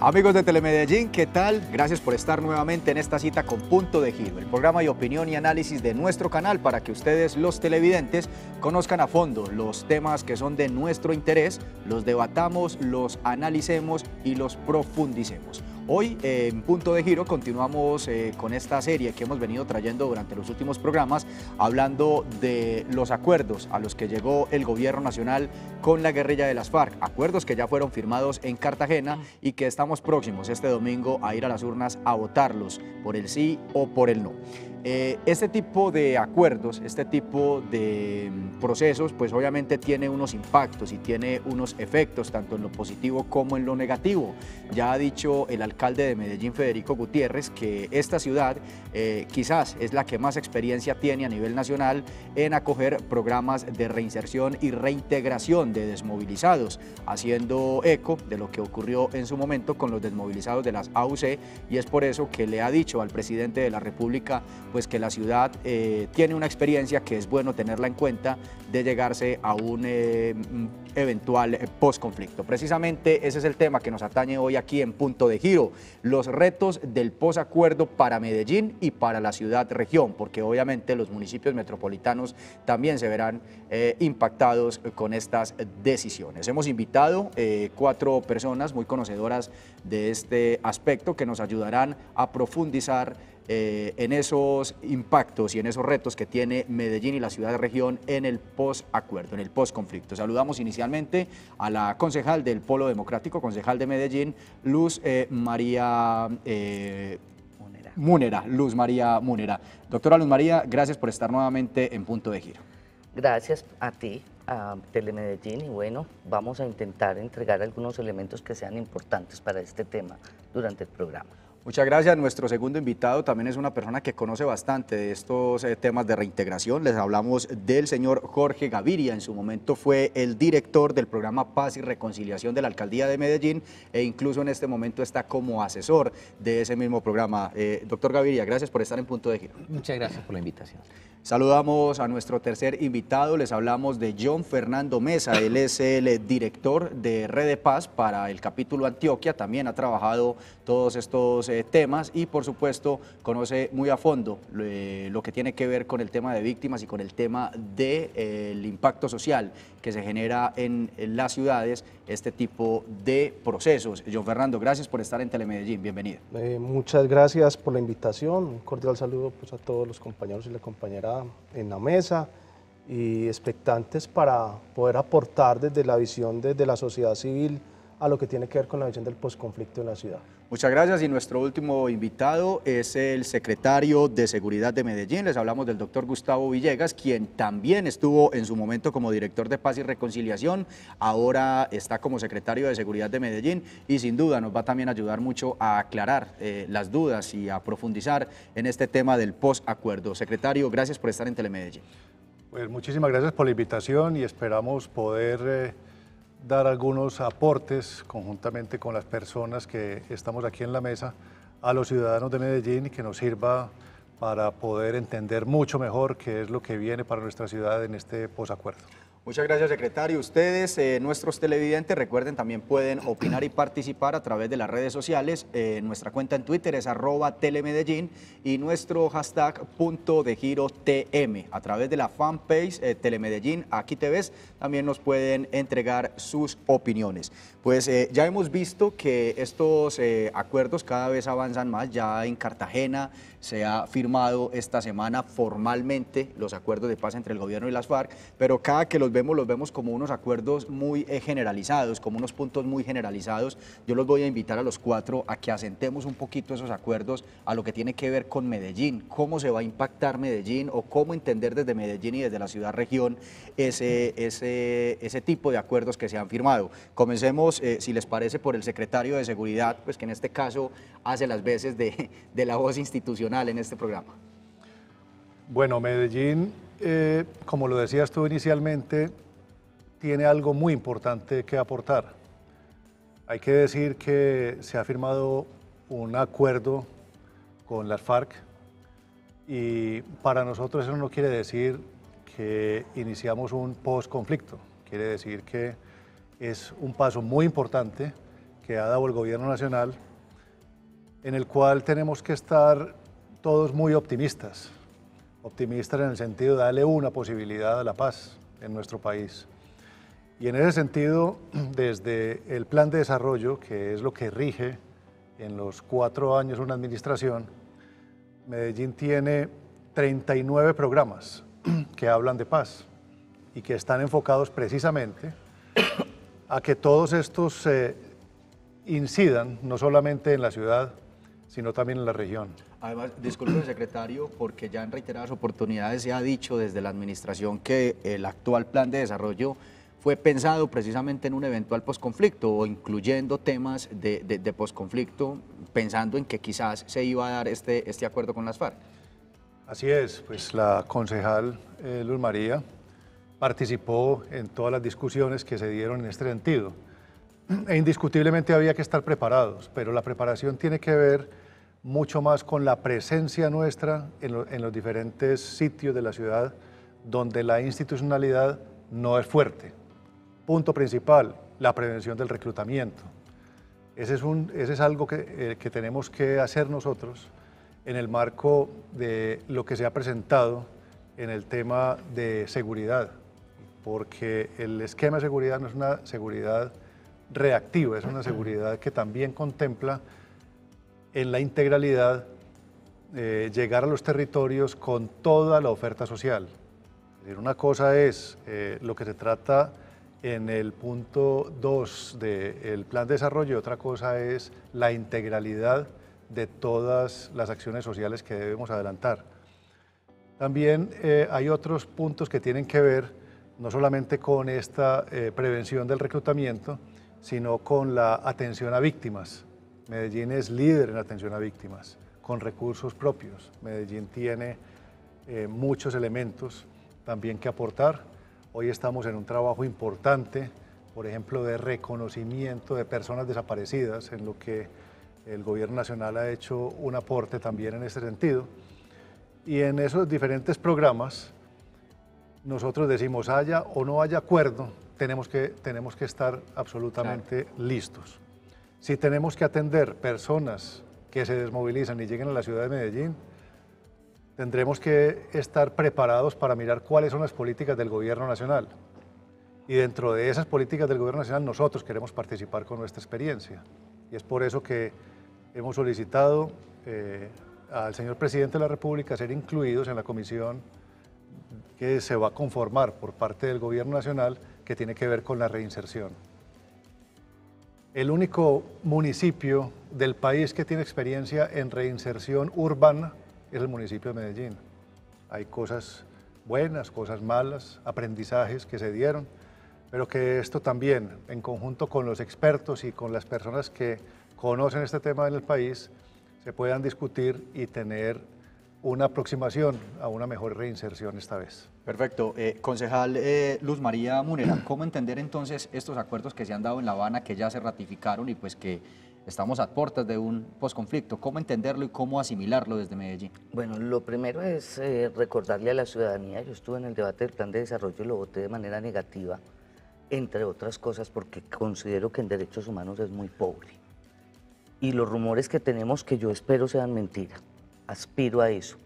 Amigos de Telemedellín, ¿qué tal? Gracias por estar nuevamente en esta cita con Punto de Giro, el programa de opinión y análisis de nuestro canal para que ustedes, los televidentes, conozcan a fondo los temas que son de nuestro interés, los debatamos, los analicemos y los profundicemos. Hoy en Punto de Giro continuamos eh, con esta serie que hemos venido trayendo durante los últimos programas, hablando de los acuerdos a los que llegó el gobierno nacional con la guerrilla de las FARC, acuerdos que ya fueron firmados en Cartagena y que estamos próximos este domingo a ir a las urnas a votarlos por el sí o por el no. Eh, este tipo de acuerdos, este tipo de mm, procesos, pues obviamente tiene unos impactos y tiene unos efectos, tanto en lo positivo como en lo negativo. Ya ha dicho el alcalde de Medellín, Federico Gutiérrez, que esta ciudad eh, quizás es la que más experiencia tiene a nivel nacional en acoger programas de reinserción y reintegración de desmovilizados, haciendo eco de lo que ocurrió en su momento con los desmovilizados de las AUC y es por eso que le ha dicho al presidente de la República pues que la ciudad eh, tiene una experiencia que es bueno tenerla en cuenta de llegarse a un eh, mm, eventual eh, posconflicto. Precisamente ese es el tema que nos atañe hoy aquí en Punto de Giro, los retos del posacuerdo para Medellín y para la ciudad-región, porque obviamente los municipios metropolitanos también se verán impactados con estas decisiones. Hemos invitado cuatro personas muy conocedoras de este aspecto que nos ayudarán a profundizar eh, en esos impactos y en esos retos que tiene Medellín y la ciudad-región de en el post-acuerdo, en el post-conflicto. Saludamos inicialmente a la concejal del Polo Democrático, concejal de Medellín, Luz eh, María... Eh, Múnera, Luz María Doctora Luz María, gracias por estar nuevamente en Punto de Giro. Gracias a ti, a Telemedellín, y bueno, vamos a intentar entregar algunos elementos que sean importantes para este tema durante el programa. Muchas gracias. Nuestro segundo invitado también es una persona que conoce bastante de estos eh, temas de reintegración. Les hablamos del señor Jorge Gaviria. En su momento fue el director del programa Paz y Reconciliación de la Alcaldía de Medellín e incluso en este momento está como asesor de ese mismo programa. Eh, doctor Gaviria, gracias por estar en Punto de Giro. Muchas gracias por la invitación. Saludamos a nuestro tercer invitado, les hablamos de John Fernando Mesa, él es el director de Red de Paz para el capítulo Antioquia, también ha trabajado todos estos eh, temas y por supuesto conoce muy a fondo eh, lo que tiene que ver con el tema de víctimas y con el tema del de, eh, impacto social que se genera en, las ciudades este tipo de procesos. John Fernando, gracias por estar en Telemedellín, bienvenido. muchas gracias por la invitación, un cordial saludo pues, a todos los compañeros y la compañera en la mesa y expectantes para poder aportar desde la visión desde la sociedad civil a lo que tiene que ver con la visión del posconflicto en la ciudad. Muchas gracias y nuestro último invitado es el secretario de Seguridad de Medellín. Les hablamos del doctor Gustavo Villegas, quien también estuvo en su momento como director de Paz y Reconciliación, ahora está como secretario de Seguridad de Medellín y sin duda nos va también a ayudar mucho a aclarar eh, las dudas y a profundizar en este tema del post-acuerdo. Secretario, gracias por estar en Telemedellín. Pues muchísimas gracias por la invitación y esperamos poder... Eh, dar algunos aportes conjuntamente con las personas que estamos aquí en la mesa a los ciudadanos de Medellín y que nos sirva para poder entender mucho mejor qué es lo que viene para nuestra ciudad en este posacuerdo. Muchas gracias, secretario. Ustedes, eh, nuestros televidentes, recuerden también pueden opinar y participar a través de las redes sociales. Eh, nuestra cuenta en Twitter es arroba telemedellín y nuestro hashtag punto de giro TM. A través de la fanpage eh, Telemedellín, aquí te ves, también nos pueden entregar sus opiniones. Pues ya hemos visto que estos acuerdos cada vez avanzan más, ya en Cartagena, se ha firmado esta semana formalmente los acuerdos de paz entre el gobierno y las FARC, pero cada que los vemos los vemos como unos acuerdos muy eh, generalizados, como unos puntos muy generalizados. Yo los voy a invitar a los cuatro a que asentemos un poquito esos acuerdos a lo que tiene que ver con Medellín, cómo se va a impactar Medellín o cómo entender desde Medellín y desde la ciudad-región ese, ese, tipo de acuerdos que se han firmado. Comencemos, eh, si les parece, por el secretario de Seguridad, pues que en este caso hace las veces de, de la voz institucional en este programa? Bueno, Medellín, eh, como lo decías tú inicialmente, tiene algo muy importante que aportar. Hay que decir que se ha firmado un acuerdo con las FARC y para nosotros eso no quiere decir que iniciamos un post-conflicto, quiere decir que es un paso muy importante que ha dado el gobierno nacional en el cual tenemos que estar todos muy optimistas, optimistas en el sentido de darle una posibilidad a la paz en nuestro país. Y en ese sentido, desde el plan de desarrollo, que es lo que rige en los cuatro años una administración, Medellín tiene 39 programas que hablan de paz y que están enfocados precisamente a que todos estos se eh, incidan no solamente en la ciudad, sino también en la región. Además, disculpe, secretario, porque ya en reiteradas oportunidades se ha dicho desde la administración que el actual plan de desarrollo fue pensado precisamente en un eventual posconflicto o incluyendo temas de, de, posconflicto, pensando en que quizás se iba a dar este, este acuerdo con las FARC. Así es, pues la concejal eh, Luz María participó en todas las discusiones que se dieron en este sentido. E indiscutiblemente había que estar preparados, pero la preparación tiene que ver mucho más con la presencia nuestra en, los diferentes sitios de la ciudad donde la institucionalidad no es fuerte. Punto principal, la prevención del reclutamiento. Ese es, algo eh, que, tenemos que hacer nosotros en el marco de lo que se ha presentado en el tema de seguridad, porque el esquema de seguridad no es una seguridad reactiva, es una seguridad que también contempla en la integralidad eh, llegar a los territorios con toda la oferta social. Es una cosa es eh, lo que se trata en el punto 2 del plan de desarrollo otra cosa es la integralidad de todas las acciones sociales que debemos adelantar. También eh, hay otros puntos que tienen que ver no solamente con esta prevención del reclutamiento, sino con la atención a víctimas. Medellín es líder en atención a víctimas, con recursos propios. Medellín tiene eh, muchos elementos también que aportar. Hoy estamos en un trabajo importante, por ejemplo, de reconocimiento de personas desaparecidas, en lo que el Gobierno Nacional ha hecho un aporte también en este sentido. Y en esos diferentes programas, nosotros decimos, haya o no haya acuerdo, tenemos que, tenemos que estar absolutamente listos. Si tenemos que atender personas que se desmovilizan y lleguen a la ciudad de Medellín, tendremos que estar preparados para mirar cuáles son las políticas del gobierno nacional. Y dentro de esas políticas del gobierno nacional nosotros queremos participar con nuestra experiencia. Y es por eso que hemos solicitado eh, al señor presidente de la República ser incluidos en la comisión que se va a conformar por parte del gobierno nacional que tiene que ver con la reinserción el único municipio del país que tiene experiencia en reinserción urbana es el municipio de Medellín. Hay cosas buenas, cosas malas, aprendizajes que se dieron, pero que esto también, en conjunto con los expertos y con las personas que conocen este tema en el país, se puedan discutir y tener una aproximación a una mejor reinserción esta vez. Perfecto. Eh, concejal eh, Luz María Munera, ¿cómo entender entonces estos acuerdos que se han dado en La Habana, que ya se ratificaron y pues que estamos a puertas de un posconflicto? ¿Cómo entenderlo y cómo asimilarlo desde Medellín? Bueno, lo primero es eh, recordarle a la ciudadanía, yo estuve en el debate del plan de desarrollo y lo voté de manera negativa, entre otras cosas porque considero que en derechos humanos es muy pobre. Y los rumores que tenemos que yo espero sean mentiras aspiro a eso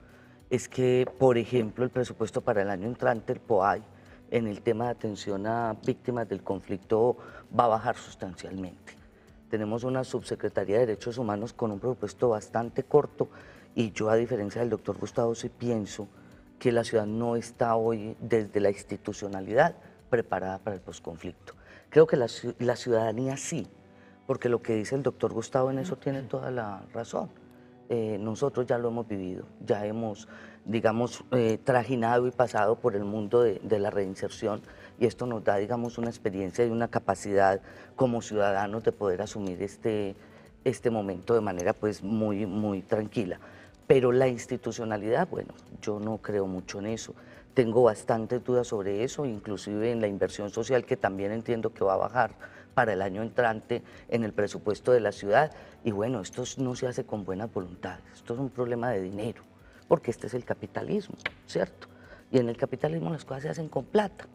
es que, por ejemplo, el presupuesto para el año entrante, el POAI, en el tema de atención a víctimas del conflicto va a bajar sustancialmente. Tenemos una subsecretaría de Derechos Humanos con un presupuesto bastante corto y yo, a diferencia del doctor Gustavo, sí pienso que la ciudad no está hoy desde la institucionalidad preparada para el posconflicto. Creo que la, la ciudadanía sí, porque lo que dice el doctor Gustavo en eso tiene toda la razón eh, nosotros ya lo hemos vivido, ya hemos, digamos, eh, trajinado y pasado por el mundo de, la reinserción y esto nos da, digamos, una experiencia y una capacidad como ciudadanos de poder asumir este, este, momento de manera pues muy, muy tranquila. Pero la institucionalidad, bueno, yo no creo mucho en eso. Tengo bastantes dudas sobre eso, inclusive en la inversión social que también entiendo que va a bajar para el año entrante en el presupuesto de la ciudad. Y bueno, esto no se hace con buena voluntad, esto es un problema de dinero, porque este es el capitalismo, ¿cierto? Y en el capitalismo las cosas se hacen con plata.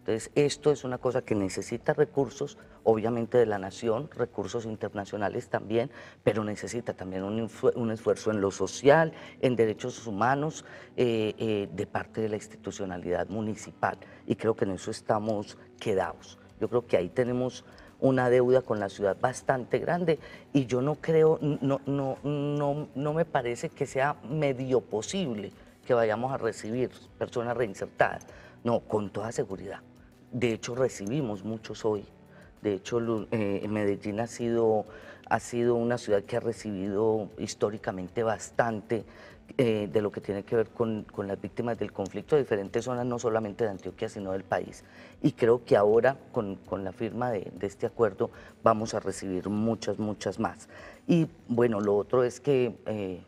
Entonces, esto es una cosa que necesita recursos, obviamente de la nación, recursos internacionales también, pero necesita también un, esfuerzo en lo social, en derechos humanos, eh, eh, de parte de la institucionalidad municipal. Y creo que en eso estamos quedados. Yo creo que ahí tenemos una deuda con la ciudad bastante grande y yo no creo, no, no, no, no me parece que sea medio posible que vayamos a recibir personas reinsertadas. No, con toda seguridad. De hecho, recibimos muchos hoy. De hecho, eh, Medellín ha sido, ha sido una ciudad que ha recibido históricamente bastante eh, de lo que tiene que ver con, las víctimas del conflicto de diferentes zonas, no solamente de Antioquia, sino del país. Y creo que ahora, con, la firma de, este acuerdo, vamos a recibir muchas, muchas más. Y bueno, lo otro es que eh,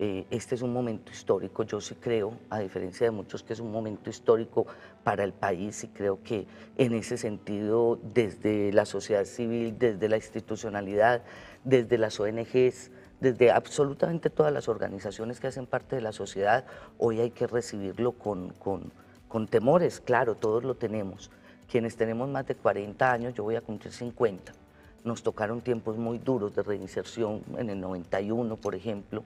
eh, este es un momento histórico, yo sí creo, a diferencia de muchos, que es un momento histórico para el país y creo que en ese sentido, desde la sociedad civil, desde la institucionalidad, desde las ONGs, desde absolutamente todas las organizaciones que hacen parte de la sociedad, hoy hay que recibirlo con, temores, claro, todos lo tenemos. Quienes tenemos más de 40 años, yo voy a cumplir 50, nos tocaron tiempos muy duros de reinserción en el 91, por ejemplo,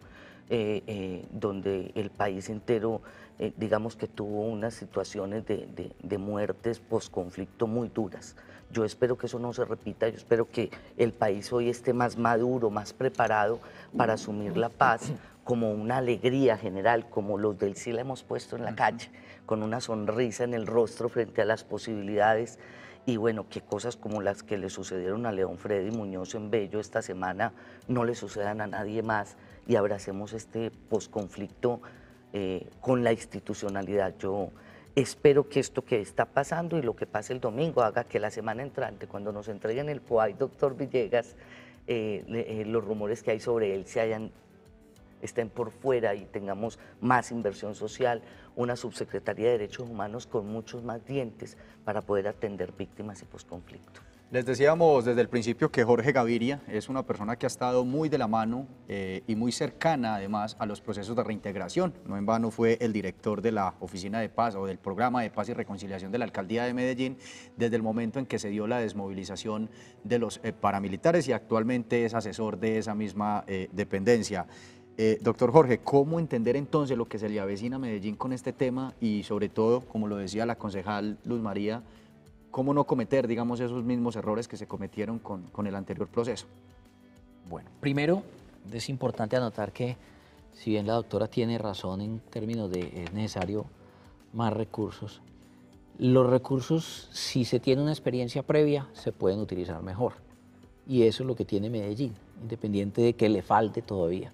eh, eh, donde el país entero, eh, digamos que tuvo unas situaciones de, de muertes post-conflicto muy duras. Yo espero que eso no se repita, yo espero que el país hoy esté más maduro, más preparado para asumir la paz como una alegría general, como los del sí hemos puesto en la calle, con una sonrisa en el rostro frente a las posibilidades. Y bueno, que cosas como las que le sucedieron a León Freddy Muñoz en Bello esta semana no le sucedan a nadie más y abracemos este posconflicto eh, con la institucionalidad. Yo Espero que esto que está pasando y lo que pase el domingo haga que la semana entrante, cuando nos entreguen el COAI, doctor Villegas, eh, eh, los rumores que hay sobre él se hayan estén por fuera y tengamos más inversión social, una subsecretaría de Derechos Humanos con muchos más dientes para poder atender víctimas y posconflicto. Les decíamos desde el principio que Jorge Gaviria es una persona que ha estado muy de la mano eh, y muy cercana además a los procesos de reintegración. No en vano fue el director de la Oficina de Paz o del Programa de Paz y Reconciliación de la Alcaldía de Medellín desde el momento en que se dio la desmovilización de los eh, paramilitares y actualmente es asesor de esa misma eh, dependencia. doctor Jorge, ¿cómo entender entonces lo que se le avecina a Medellín con este tema y sobre todo, como lo decía la concejal Luz María, cómo no cometer, digamos, esos mismos errores que se cometieron con, el anterior proceso. Bueno, primero es importante anotar que si bien la doctora tiene razón en términos de es necesario más recursos, los recursos, si se tiene una experiencia previa, se pueden utilizar mejor. Y eso es lo que tiene Medellín, independiente de que le falte todavía.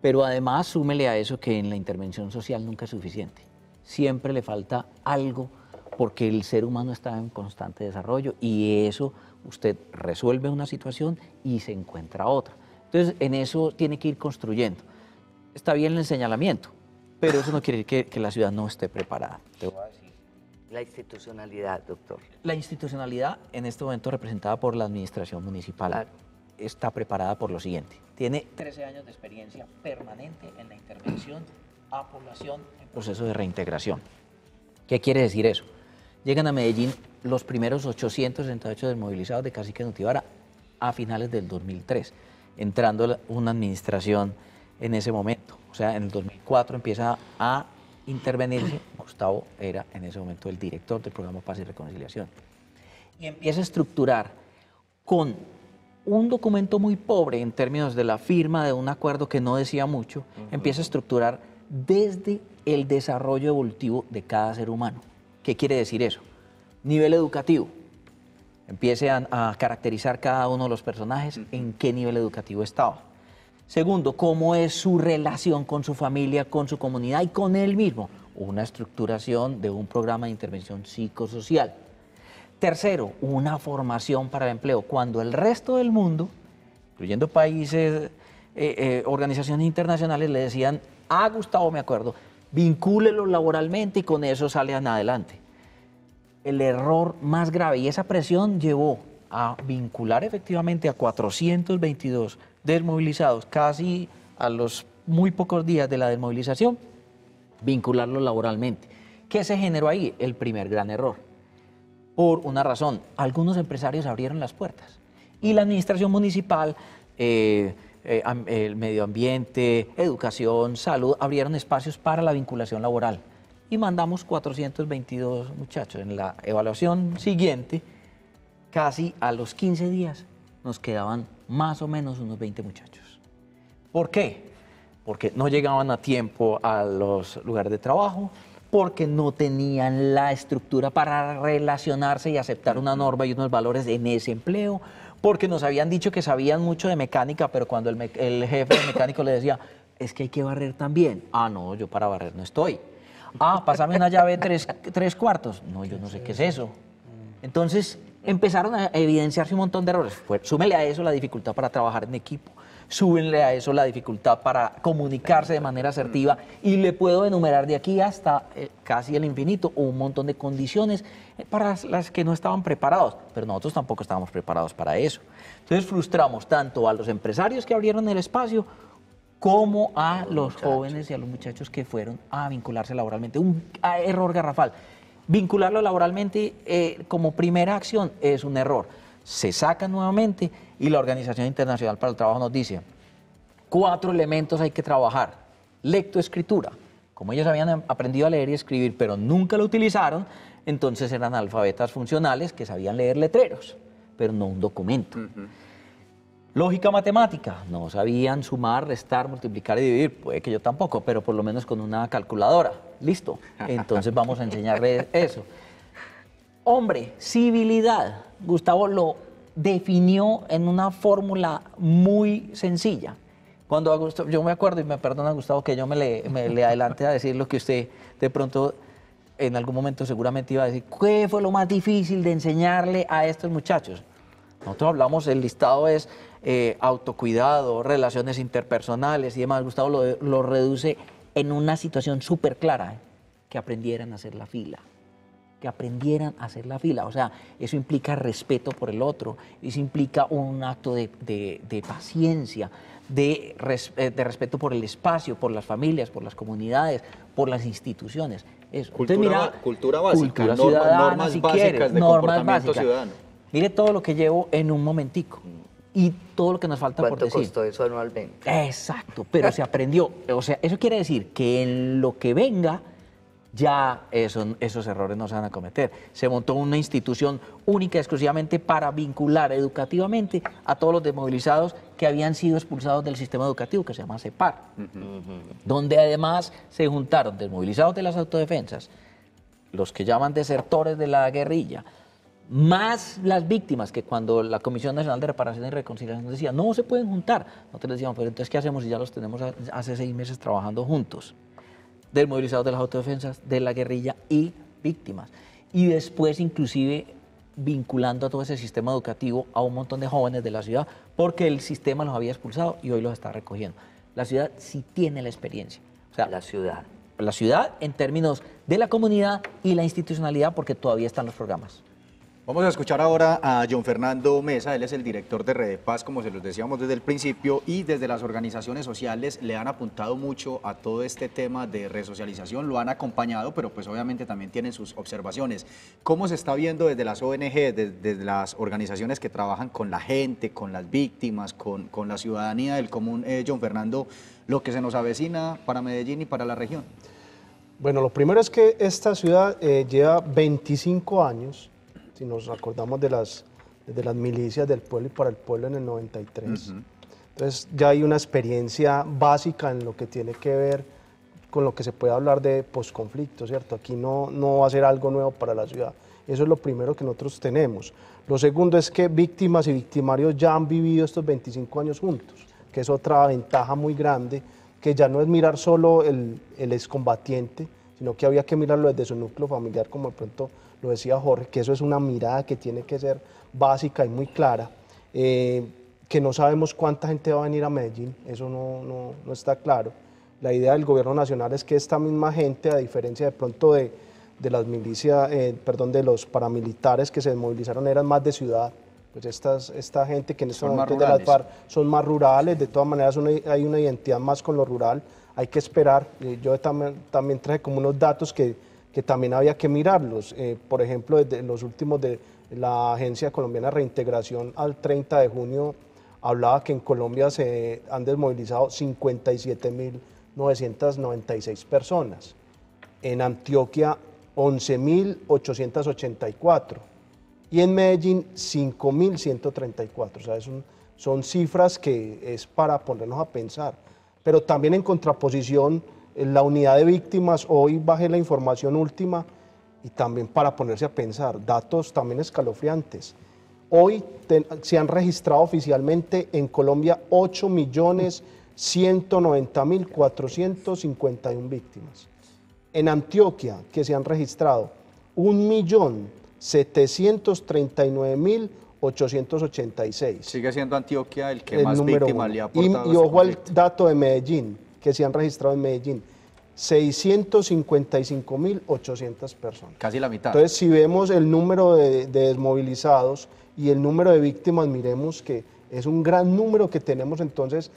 Pero además súmele a eso que en la intervención social nunca es suficiente. Siempre le falta algo porque el ser humano está en constante desarrollo y eso usted resuelve una situación y se encuentra otra. Entonces, en eso tiene que ir construyendo. Está bien el señalamiento, pero eso no quiere decir que, la ciudad no esté preparada. La institucionalidad, doctor. La institucionalidad, en este momento representada por la administración municipal, está preparada por lo siguiente. Tiene 13 años de experiencia permanente en la intervención a población en proceso de reintegración. ¿Qué quiere decir eso? Llegan a Medellín los primeros 868 desmovilizados de Cacique Nutibara a finales del 2003, entrando una administración en ese momento. O sea, en el 2004 empieza a intervenir, Gustavo era en ese momento el director del programa Paz y Reconciliación. Y empieza a estructurar con un documento muy pobre en términos de la firma de un acuerdo que no decía mucho, empieza a estructurar desde el desarrollo evolutivo de cada ser humano. ¿Qué quiere decir eso? Nivel educativo. Empiece a, caracterizar cada uno de los personajes en qué nivel educativo estaba. Segundo, cómo es su relación con su familia, con su comunidad y con él mismo. Una estructuración de un programa de intervención psicosocial. Tercero, una formación para el empleo. Cuando el resto del mundo, incluyendo países, eh, eh, organizaciones internacionales, le decían, a ah, Gustavo, me acuerdo, vincúlelos laboralmente y con eso salen adelante. El error más grave y esa presión llevó a vincular efectivamente a 422 desmovilizados casi a los muy pocos días de la desmovilización, vincularlos laboralmente. ¿Qué se generó ahí? El primer gran error. Por una razón, algunos empresarios abrieron las puertas y la administración municipal... Eh, eh, el medio ambiente, educación, salud, abrieron espacios para la vinculación laboral. Y mandamos 422 muchachos. En la evaluación siguiente, casi a los 15 días, nos quedaban más o menos unos 20 muchachos. ¿Por qué? Porque no llegaban a tiempo a los lugares de trabajo, porque no tenían la estructura para relacionarse y aceptar una norma y unos valores en ese empleo, porque nos habían dicho que sabían mucho de mecánica, pero cuando el, jefe de mecánico le decía, es que hay que barrer también. Ah, no, yo para barrer no estoy. Ah, pásame una llave tres, tres cuartos. No, yo no sé qué es eso. Entonces empezaron a evidenciarse un montón de errores. súmele a eso la dificultad para trabajar en equipo súbenle a eso la dificultad para comunicarse de manera asertiva y le puedo enumerar de aquí hasta eh, casi el infinito un montón de condiciones eh, para las que no estaban preparados, pero nosotros tampoco estábamos preparados para eso. Entonces frustramos tanto a los empresarios que abrieron el espacio como a los jóvenes y a los muchachos que fueron a vincularse laboralmente. Un error garrafal. Vincularlo laboralmente eh, como primera acción es un error se sacan nuevamente y la Organización Internacional para el Trabajo nos dice, cuatro elementos hay que trabajar. Lectoescritura, como ellos habían em, aprendido a leer y escribir, pero nunca lo utilizaron, entonces eran alfabetas funcionales que sabían leer letreros, pero no un documento. Lógica matemática, no sabían sumar, restar, multiplicar y dividir, puede que yo tampoco, pero por lo menos con una calculadora, listo. Entonces vamos a enseñarles eso. Hombre, civilidad, Gustavo lo definió en una fórmula muy sencilla. Cuando yo me acuerdo, y me perdona Gustavo que yo me le, adelante a decir lo que usted de pronto en algún momento seguramente iba a decir, ¿qué fue lo más difícil de enseñarle a estos muchachos? Nosotros hablamos, el listado es eh, autocuidado, relaciones interpersonales y demás. Gustavo lo, reduce en una situación súper clara, ¿eh? que aprendieran a hacer la fila, que aprendieran a hacer la fila. O sea, eso implica respeto por el otro, eso implica un acto de, paciencia, eh, de, respeto por el espacio, por las familias, por las comunidades, por las instituciones. Eso. Cultura, mira, cultura básica, normas básicas de comportamiento ciudadano. Mire todo lo que llevo en un momentico y todo lo que nos falta por decir. ¿Cuánto costó eso anualmente? Exacto, pero se aprendió. O sea, eso quiere decir que en lo que venga ya esos errores no se van a cometer. Se montó una institución única exclusivamente para vincular educativamente a todos los desmovilizados que habían sido expulsados del sistema educativo, que se llama CEPAR, donde además se juntaron desmovilizados de las autodefensas, los que llaman desertores de la guerrilla, más las víctimas que cuando la Comisión Nacional de Reparación y Reconciliación decía, no se pueden juntar, nosotros decíamos, pero entonces ¿qué hacemos si ya los tenemos hace seis meses trabajando juntos? del movilizado de las autodefensas, de la guerrilla y víctimas. Y después inclusive vinculando a todo ese sistema educativo a un montón de jóvenes de la ciudad, porque el sistema los había expulsado y hoy los está recogiendo. La ciudad sí tiene la experiencia. O sea, la ciudad. La ciudad en términos de la comunidad y la institucionalidad, porque todavía están los programas. Vamos a escuchar ahora a John Fernando Mesa, él es el director de Red de Paz, como se los decíamos desde el principio, y desde las organizaciones sociales le han apuntado mucho a todo este tema de resocialización, lo han acompañado, pero pues obviamente también tienen sus observaciones. ¿Cómo se está viendo desde las ONG, desde, las organizaciones que trabajan con la gente, con las víctimas, con, con la ciudadanía del común, eh, John Fernando, lo que se nos avecina para Medellín y para la región? Bueno, lo primero es que esta ciudad eh, lleva 25 años si nos acordamos de las, de las milicias del pueblo y para el pueblo en el 93. Entonces ya hay una experiencia básica en lo que tiene que ver con lo que se puede hablar de posconflicto, ¿cierto? Aquí no, no va a ser algo nuevo para la ciudad. Eso es lo primero que nosotros tenemos. Lo segundo es que víctimas y victimarios ya han vivido estos 25 años juntos, que es otra ventaja muy grande, que ya no es mirar solo el, el excombatiente, sino que había que mirarlo desde su núcleo familiar, como de pronto lo decía Jorge, que eso es una mirada que tiene que ser básica y muy clara, eh, que no sabemos cuánta gente va a venir a Medellín, eso no, no, no, está claro. La idea del gobierno nacional es que esta misma gente, a diferencia de pronto de, de las milicias, eh, perdón, de los paramilitares que se movilizaron eran más de ciudad, pues estas, esta gente que en estos momentos de las FARC son más rurales, de todas maneras hay una identidad más con lo rural, hay que esperar. Eh, yo también también traje como unos datos que que también había que mirarlos. Eh, por ejemplo, desde los últimos de la Agencia Colombiana de Reintegración al 30 de junio hablaba que en Colombia se han desmovilizado 57.996 personas, en Antioquia 11.884 y en Medellín 5.134. O sea, son cifras que es para ponernos a pensar. Pero también en contraposición la unidad de víctimas, hoy bajé la información última y también para ponerse a pensar, datos también escalofriantes. Hoy se han registrado oficialmente en Colombia 8.190.451 millones víctimas. En Antioquia, que se han registrado 1.739.886. 886. Sigue siendo Antioquia el que más víctimas le ha aportado. y este ojo al dato de Medellín, que se han registrado en Medellín. 655.800 personas. Casi la mitad. Entonces, si vemos el número de, desmovilizados y el número de víctimas, miremos que es un gran número que tenemos. Entonces,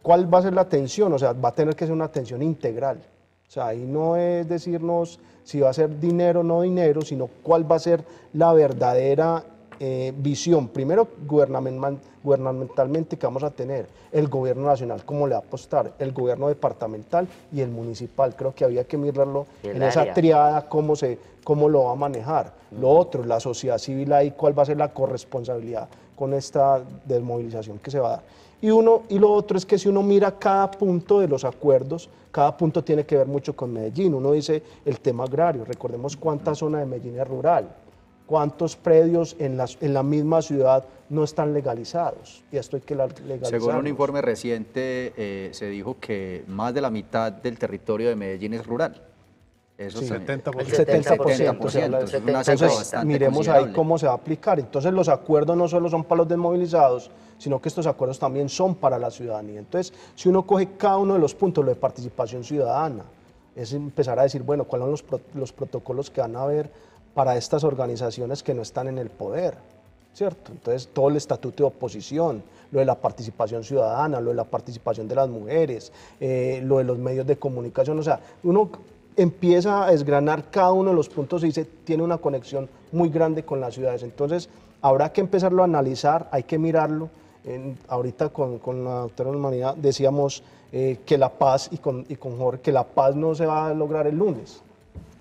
¿cuál va a ser la atención? O sea, va a tener que ser una atención integral. O sea, ahí no es decirnos si va a ser dinero o no dinero, sino cuál va a ser la verdadera eh, visión, primero gubernamental, gubernamentalmente que vamos a tener, el gobierno nacional, cómo le va a apostar, el gobierno departamental y el municipal. Creo que había que mirarlo en esa triada, cómo, cómo lo va a manejar. Lo otro, la sociedad civil ahí, cuál va a ser la corresponsabilidad con esta desmovilización que se va a dar. Y, uno, y lo otro es que si uno mira cada punto de los acuerdos, cada punto tiene que ver mucho con Medellín. Uno dice el tema agrario, recordemos cuánta zona de Medellín es rural cuántos predios en, en la misma ciudad no están legalizados. Y esto hay que legalizar. Según un informe reciente, eh, se dijo que más de la mitad del territorio de Medellín es rural. Eso sí, 70%. El 70%. 70%, 70% miremos ahí cómo se va a aplicar. Entonces, los acuerdos no solo son para los desmovilizados, sino que estos acuerdos también son para la ciudadanía. Entonces, si uno coge cada uno de los puntos, lo de participación ciudadana, es empezar a decir, bueno, cuáles son los, los protocolos que van a haber para estas organizaciones que no están en el poder, ¿cierto? Entonces, todo el estatuto de oposición, lo de la participación ciudadana, lo de la participación de las mujeres, eh, lo de los medios de comunicación, o sea, uno empieza a desgranar cada uno de los puntos y dice, tiene una conexión muy grande con las ciudades. Entonces, habrá que empezarlo a analizar, hay que mirarlo. ahorita con, la doctora Humanidad decíamos eh, que la paz, y con, y con Jorge, que la paz no se va a lograr el lunes,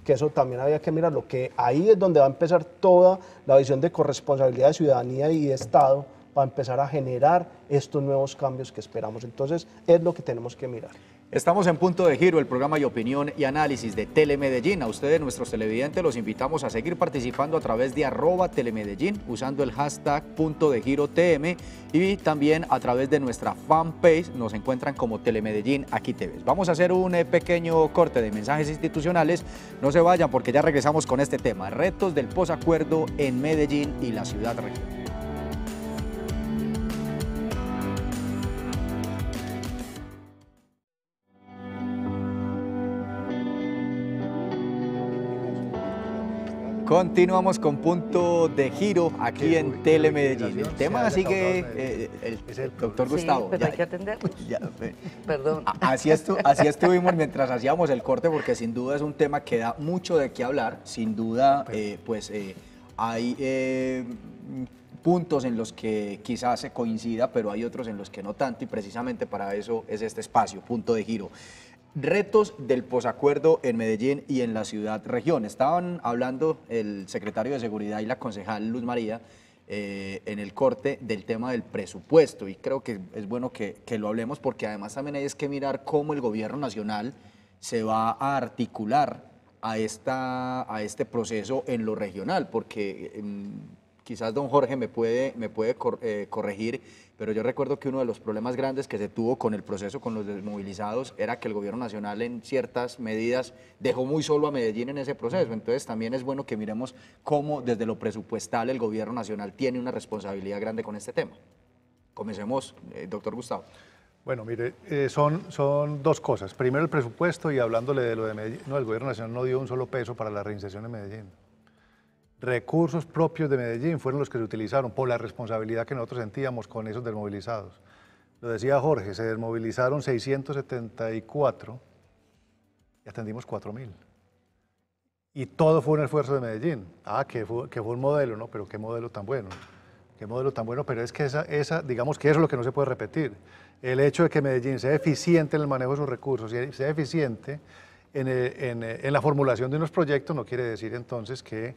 que eso también había que mirarlo, que ahí es donde va a empezar toda la visión de corresponsabilidad de ciudadanía y de Estado para empezar a generar estos nuevos cambios que esperamos. Entonces, es lo que tenemos que mirar. Estamos en Punto de Giro, el programa de opinión y análisis de Telemedellín. A ustedes, nuestros televidentes, los invitamos a seguir participando a través de arroba telemedellín usando el hashtag Punto de Giro TM y también a través de nuestra fanpage nos encuentran como Telemedellín Aquí Te Vamos a hacer un eh, pequeño corte de mensajes institucionales. No se vayan porque ya regresamos con este tema, retos del posacuerdo en Medellín y la ciudad región. Continuamos con punto de giro aquí en Telemedellín. El tema sigue que eh, el, doctor Gustavo. pero pues hay que atenderlo. Perdón. Así, así estuvimos mientras hacíamos el corte porque sin duda es un tema que da mucho de qué hablar. Sin duda, pues, eh, pues eh, hay puntos en los que quizás se coincida, pero hay otros en los que no tanto y precisamente para eso es este espacio, punto de giro. Retos del posacuerdo en Medellín y en la ciudad región. Estaban hablando el secretario de Seguridad y la concejal Luz María eh, en el corte del tema del presupuesto y creo que es bueno que, lo hablemos porque además también hay que mirar cómo el gobierno nacional se va a articular a, esta, a este proceso en lo regional, porque mm, quizás don Jorge me puede, me puede eh, corregir pero yo recuerdo que uno de los problemas grandes que se tuvo con el proceso con los desmovilizados era que el gobierno nacional en ciertas medidas dejó muy solo a Medellín en ese proceso. Entonces también es bueno que miremos cómo desde lo presupuestal el gobierno nacional tiene una responsabilidad grande con este tema. Comencemos, eh, doctor Gustavo. Bueno, mire, eh, son, son dos cosas. Primero el presupuesto y hablándole de lo de Medellín, no, el gobierno nacional no dio un solo peso para la reinserción en Medellín recursos propios de Medellín fueron los que se utilizaron por la responsabilidad que nosotros sentíamos con esos desmovilizados. Lo decía Jorge, se desmovilizaron 674 y atendimos 4.000. Y todo fue un esfuerzo de Medellín. Ah, que fue, que fue un modelo, ¿no? Pero qué modelo tan bueno. Qué modelo tan bueno, pero es que esa, digamos que eso es lo que no se puede repetir. El hecho de que Medellín sea eficiente en el manejo de sus recursos, y sea eficiente en, en la formulación de unos proyectos, no quiere decir entonces que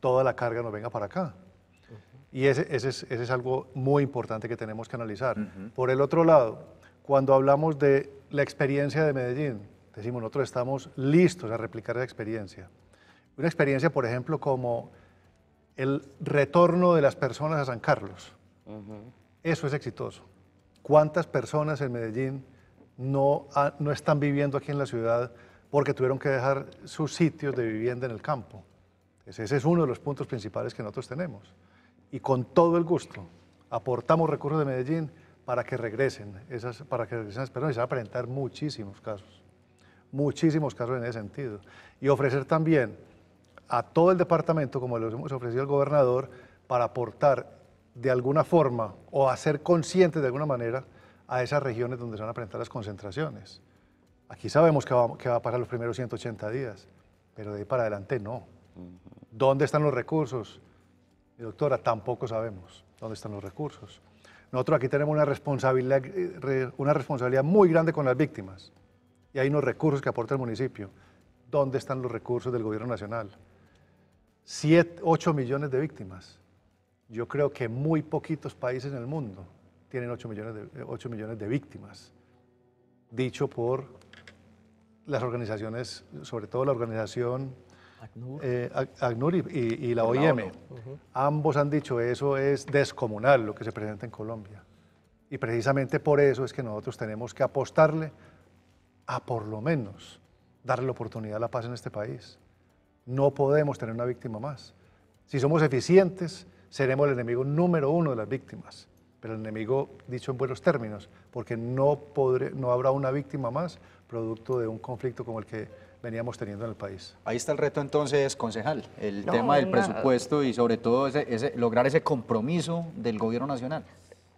toda la carga nos venga para acá. Y ese, es, algo muy importante que tenemos que analizar. Por el otro lado, cuando hablamos de la experiencia de Medellín, decimos, nosotros estamos listos a replicar esa experiencia. Una experiencia, por ejemplo, como el retorno de las personas a San Carlos. Eso es exitoso. ¿Cuántas personas en Medellín no, no están viviendo aquí en la ciudad porque tuvieron que dejar sus sitios de vivienda en el campo? Ese es uno de los puntos principales que nosotros tenemos. Y con todo el gusto aportamos recursos de Medellín para que regresen esas, para que regresen esas personas y se van a presentar muchísimos casos, muchísimos casos en ese sentido. Y ofrecer también a todo el departamento, como lo hemos ofrecido al gobernador, para aportar de alguna forma o hacer conscientes de alguna manera a esas regiones donde se van a presentar las concentraciones. Aquí sabemos que va, a pasar los primeros 180 días, pero de ahí para adelante no. ¿Dónde están los recursos? doctora, tampoco sabemos dónde están los recursos. Nosotros aquí tenemos una responsabilidad, eh, una responsabilidad muy grande con las víctimas y hay unos recursos que aporta el municipio. ¿Dónde están los recursos del gobierno nacional? Ocho millones de víctimas. Yo creo que muy poquitos países en el mundo tienen ocho millones de eh, víctimas, dicho por las organizaciones, sobre todo la organización ACNUR, eh, y, la OIM. Ambos han dicho eso es descomunal lo que se presenta en Colombia. Y precisamente por eso es que nosotros tenemos que apostarle a por lo menos darle la oportunidad a la paz en este país. No podemos tener una víctima más. Si somos eficientes, seremos el enemigo número uno de las víctimas, pero el enemigo dicho en buenos términos, porque no, podré, no habrá una víctima más producto de un conflicto como el que veníamos teniendo en el país. Ahí está el reto entonces, concejal, el tema del presupuesto y sobre todo ese, lograr ese compromiso del gobierno nacional.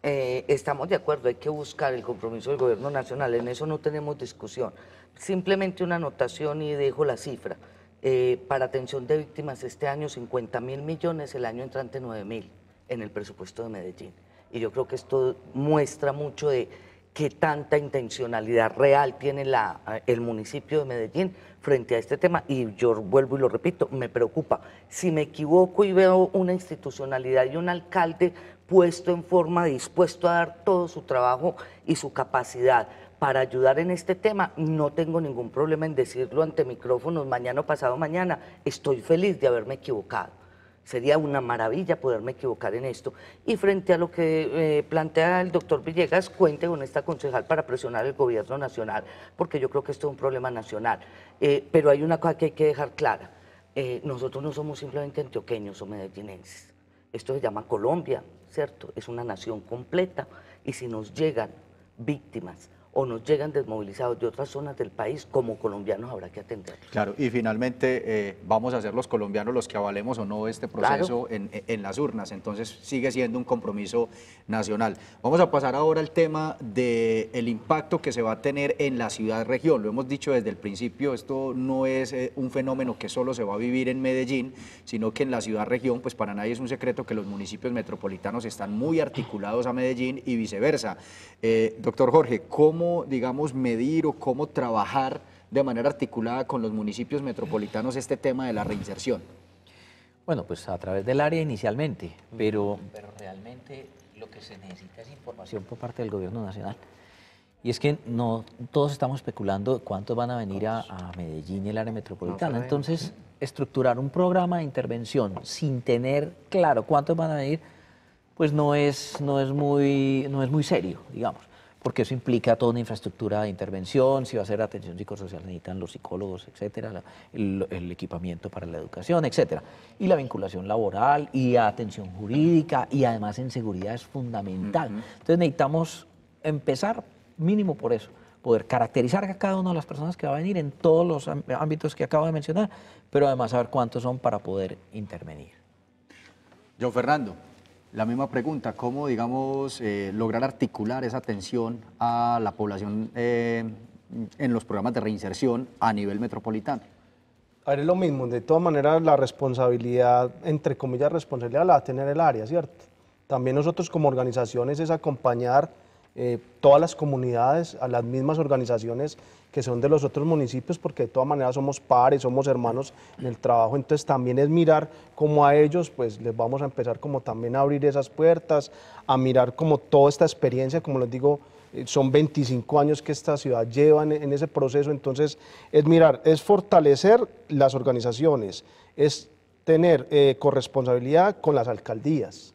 Eh, estamos de acuerdo, hay que buscar el compromiso del gobierno nacional, en eso no tenemos discusión. Simplemente una anotación y dejo la cifra. Eh, para atención de víctimas este año 50 mil millones, el año entrante 9 mil en el presupuesto de Medellín. Y yo creo que esto muestra mucho de qué tanta intencionalidad real tiene la, eh, el municipio de Medellín frente a este tema. Y yo vuelvo y lo repito, me preocupa. Si me equivoco y veo una institucionalidad y un alcalde puesto en forma, dispuesto a dar todo su trabajo y su capacidad para ayudar en este tema, no tengo ningún problema en decirlo ante micrófonos mañana o pasado mañana. Estoy feliz de haberme equivocado Sería una maravilla poderme equivocar en esto. Y frente a lo que eh, plantea el doctor Villegas, cuente con esta concejal para presionar el gobierno nacional, porque yo creo que esto es un problema nacional. Eh, pero hay una cosa que hay que dejar clara. Eh, nosotros no somos simplemente antioqueños o medellinenses. Esto se llama Colombia, ¿cierto? Es una nación completa. Y si nos llegan víctimas o nos llegan desmovilizados de otras zonas del país, como colombianos habrá que atender. Claro, y finalmente eh, vamos a ser los colombianos los que avalemos o no este proceso en, las urnas, entonces sigue siendo un compromiso nacional. Vamos a pasar ahora al tema del impacto que se va a tener en la ciudad-región, lo hemos dicho desde el principio, esto no es eh, un fenómeno que solo se va a vivir en Medellín, sino que en la ciudad-región, pues para nadie es un secreto que los municipios metropolitanos están muy articulados a Medellín y viceversa. Eh, doctor Jorge, ¿cómo digamos, medir o cómo trabajar de manera articulada con los municipios metropolitanos este tema de la reinserción? Bueno, pues a través del área inicialmente, pero... realmente lo que se necesita es información por parte del gobierno nacional. Y es que no todos estamos especulando cuántos van a venir a, Medellín y el área metropolitana. Entonces, estructurar un programa de intervención sin tener claro cuántos van a venir, pues no es, no es, muy, no es muy serio, digamos porque eso implica toda una infraestructura de intervención, si va a ser atención psicosocial necesitan los psicólogos, etcétera, el, equipamiento para la educación, etcétera. Y la vinculación laboral y atención jurídica y además en seguridad es fundamental. Entonces necesitamos empezar mínimo por eso poder caracterizar a cada una de las personas que va a venir en todos los ámbitos que acabo de mencionar, pero además saber cuántos son para poder intervenir. John Fernando, la misma pregunta, ¿cómo, digamos, eh, lograr articular esa atención a la población eh, en los programas de reinserción a nivel metropolitano? A ver, es lo mismo, de todas maneras la responsabilidad, entre comillas responsabilidad, la va a tener el área, ¿cierto? También nosotros como organizaciones es acompañar eh, todas las comunidades, a las mismas organizaciones que son de los otros municipios, porque de todas maneras somos pares, somos hermanos en el trabajo, entonces también es mirar cómo a ellos, pues les vamos a empezar como también a abrir esas puertas, a mirar como toda esta experiencia, como les digo, eh, son 25 años que esta ciudad lleva en, ese proceso, entonces es mirar, es fortalecer las organizaciones, es tener eh, corresponsabilidad con las alcaldías,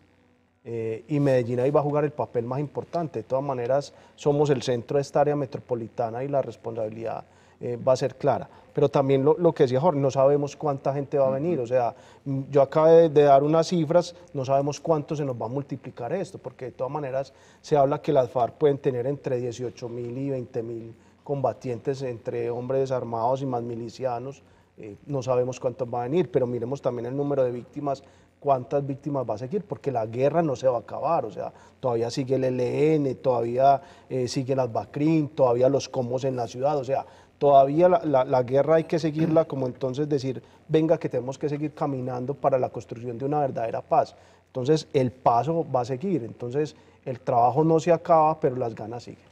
eh, y Medellín ahí va a jugar el papel más importante. De todas maneras, somos el centro de esta área metropolitana y la responsabilidad eh, va a ser clara. Pero también lo, que decía Jorge, no sabemos cuánta gente va a venir. O sea, mm, yo acabo de, dar unas cifras, no sabemos cuánto se nos va a multiplicar esto, porque de todas maneras se habla que las FARC pueden tener entre 18 mil y 20 mil combatientes entre hombres desarmados y más milicianos. Eh, no sabemos cuántos va a venir, pero miremos también el número de víctimas cuántas víctimas va a seguir, porque la guerra no se va a acabar, o sea, todavía sigue el ELN, todavía eh, sigue las BACRIN, todavía los comos en la ciudad, o sea, todavía la, guerra hay que seguirla, como entonces decir, venga que tenemos que seguir caminando para la construcción de una verdadera paz. Entonces el paso va a seguir, entonces el trabajo no se acaba, pero las ganas siguen.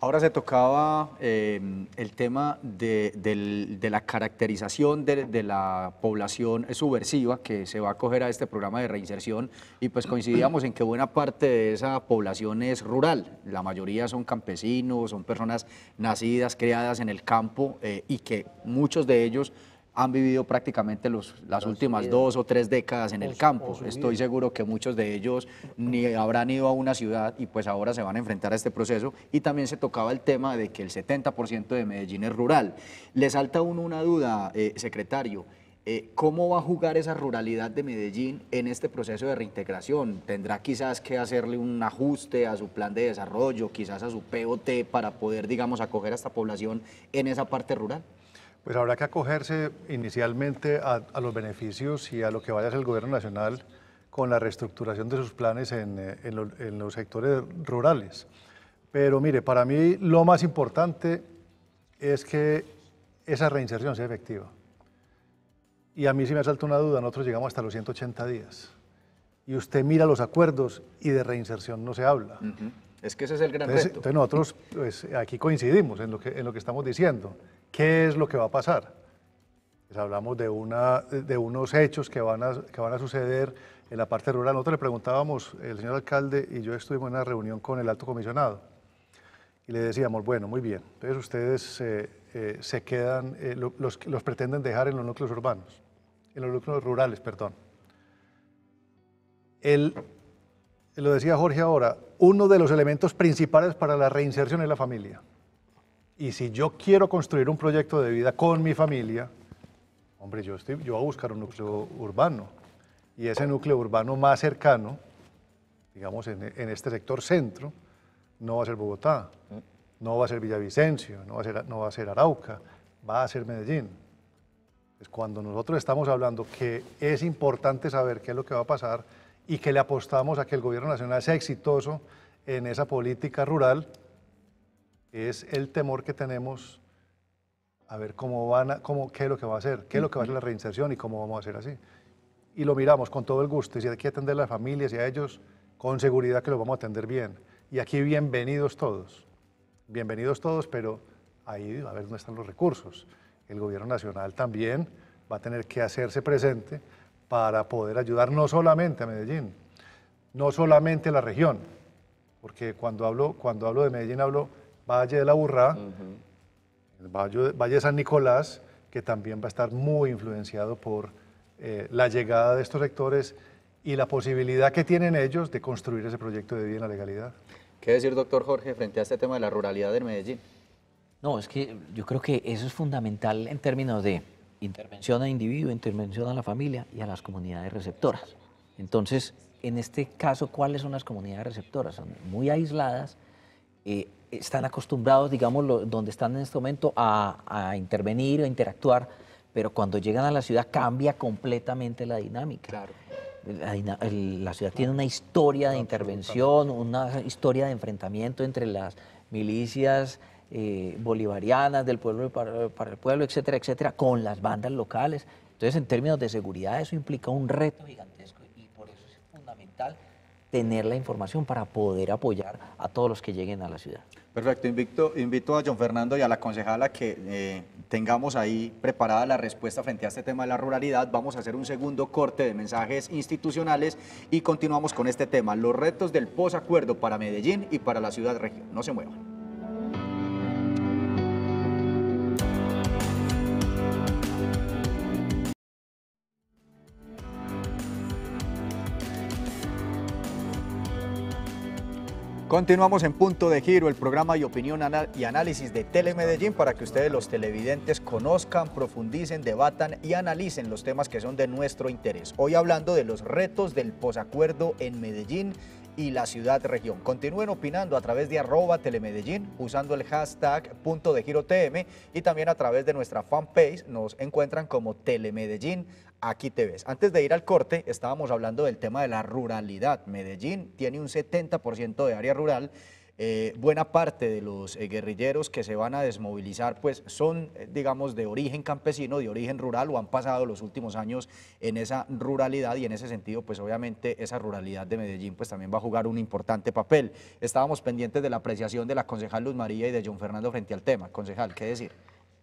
Ahora se tocaba em, el tema de, la caracterización de, la población subversiva que se va a acoger a este programa de reinserción y pues coincidíamos en que buena parte de esa población es rural, la mayoría son campesinos, son personas nacidas, criadas en el campo eh, y que muchos de ellos han vivido prácticamente los, las últimas dos o tres décadas en el campo. Estoy seguro que muchos de ellos ni habrán ido a una ciudad y pues ahora se van a enfrentar a este proceso. Y también se tocaba el tema de que el 70% de Medellín es rural. Le salta a uno una duda, eh, secretario. Eh, ¿Cómo va a jugar esa ruralidad de Medellín en este proceso de reintegración? ¿Tendrá quizás que hacerle un ajuste a su plan de desarrollo, quizás a su POT para poder, digamos, acoger a esta población en esa parte rural? Pues habrá que acogerse inicialmente a, los beneficios y a lo que vaya a hacer el gobierno nacional con la reestructuración de sus planes eh, en, los sectores rurales. Pero mire, para mí lo más importante es que esa reinserción sea efectiva. Y a mí sí me salta una duda, nosotros llegamos hasta los 180 días. Y usted mira los acuerdos y de reinserción no se habla. Es que ese es el gran entonces, reto. Entonces nosotros pues, aquí coincidimos en lo que estamos diciendo. ¿Qué es lo que va a pasar? Les pues hablamos de, una, de unos hechos que van, a, que van a suceder en la parte rural. Nosotros le preguntábamos, el señor alcalde y yo estuvimos en una reunión con el alto comisionado y le decíamos, bueno, muy bien, entonces ustedes eh, eh, se quedan, eh, los, pretenden dejar en los núcleos urbanos, en los núcleos rurales, perdón. lo decía Jorge ahora, uno de los elementos principales para la reinserción es la familia. Y si yo quiero construir un proyecto de vida con mi familia, hombre, yo, estoy, yo voy a buscar un núcleo urbano. Y ese núcleo urbano más cercano, digamos, en, este sector centro, no va a ser Bogotá, no va a ser Villavicencio, no va a ser, no va a ser Arauca, va a ser Medellín. Es cuando nosotros estamos hablando que es importante saber qué es lo que va a pasar y que le apostamos a que el gobierno nacional sea exitoso en esa política rural, es el temor que tenemos a ver cómo van a, cómo, qué es lo que va a hacer, qué es lo que va a ser la reinserción y cómo vamos a hacer así. Y lo miramos con todo el gusto y si hay que atender a las familias y a ellos, con seguridad que lo vamos a atender bien. Y aquí bienvenidos todos, bienvenidos todos, pero ahí a ver dónde están los recursos. El gobierno nacional también va a tener que hacerse presente para poder ayudar no solamente a Medellín, no solamente a la región, porque cuando hablo, cuando hablo de Medellín hablo Valle de la Burra, Valle, San Nicolás, que también va a estar muy influenciado por eh, la llegada de estos sectores y la posibilidad que tienen ellos de construir ese proyecto de vida en la legalidad. ¿Qué decir, doctor Jorge, frente a este tema de la ruralidad en Medellín? No, es que yo creo que eso es fundamental en términos de intervención a individuo, intervención a la familia y a las comunidades receptoras. Entonces, en este caso, ¿cuáles son las comunidades receptoras? Son muy aisladas, eh, están acostumbrados, digamos, donde están en este momento a, intervenir, a interactuar, pero cuando llegan a la ciudad cambia completamente la dinámica. Claro. La, ciudad tiene una historia de intervención, una historia de enfrentamiento entre las milicias eh, bolivarianas del pueblo para, el pueblo, etcétera, etcétera, con las bandas locales. Entonces, en términos de seguridad, eso implica un reto gigantesco y por eso es fundamental tener la información para poder apoyar a todos los que lleguen a la ciudad. Perfecto, invito, a John Fernando y a la concejala que eh, tengamos ahí preparada la respuesta frente a este tema de la ruralidad. Vamos a hacer un segundo corte de mensajes institucionales y continuamos con este tema, los retos del posacuerdo para Medellín y para la ciudad región. No se muevan. Continuamos en Punto de Giro, el programa y opinión y análisis de Telemedellín para que ustedes los televidentes conozcan, profundicen, debatan y analicen los temas que son de nuestro interés. Hoy hablando de los retos del posacuerdo en Medellín y la ciudad-región. Continúen opinando a través de arroba telemedellín, usando el hashtag punto de giro TM y también a través de nuestra fanpage nos encuentran como telemedellín.com Aquí te ves. Antes de ir al corte, estábamos hablando del tema de la ruralidad. Medellín tiene un 70% de área rural. Eh, buena parte de los eh, guerrilleros que se van a desmovilizar pues son eh, digamos de origen campesino, de origen rural o han pasado los últimos años en esa ruralidad y en ese sentido pues obviamente esa ruralidad de Medellín pues también va a jugar un importante papel. Estábamos pendientes de la apreciación de la concejal Luz María y de John Fernando frente al tema. Concejal, ¿qué decir?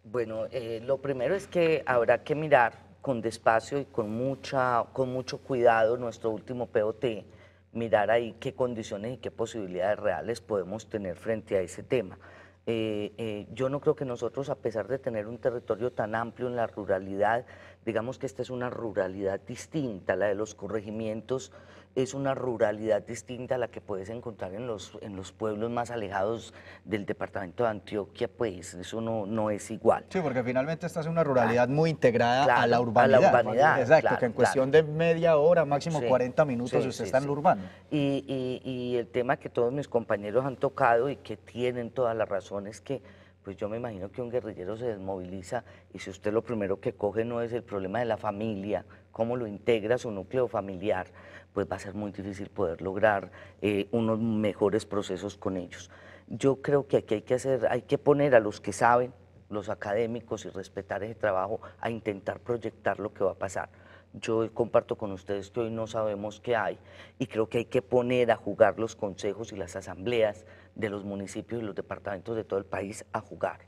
Bueno, lo primero es que habrá que mirar con despacio y con, mucha, con mucho cuidado nuestro último POT, mirar ahí qué condiciones y qué posibilidades reales podemos tener frente a ese tema. Eh, eh, yo no creo que nosotros, a pesar de tener un territorio tan amplio en la ruralidad, digamos que esta es una ruralidad distinta, la de los corregimientos es una ruralidad distinta a la que puedes encontrar en los, en los pueblos más alejados del departamento de Antioquia, pues eso no, es igual. Sí, porque finalmente estás en una ruralidad ah, muy integrada a la urbanidad. la urbanidad. Exacto, que en cuestión de media hora, máximo 40 minutos, usted está en lo urbano. Y, y, el tema que todos mis compañeros han tocado y que tienen todas las razones es que pues yo me imagino que un guerrillero se desmoviliza y si usted lo primero que coge no es el problema de la familia, cómo lo integra su núcleo familiar, pues va a ser muy difícil poder lograr eh, unos mejores procesos con ellos. Yo creo que aquí hay que hacer, hay que poner a los que saben, los académicos y respetar ese trabajo a intentar proyectar lo que va a pasar. Yo comparto con ustedes que hoy no sabemos qué hay y creo que hay que poner a jugar los consejos y las asambleas de los municipios y los departamentos de todo el país a jugar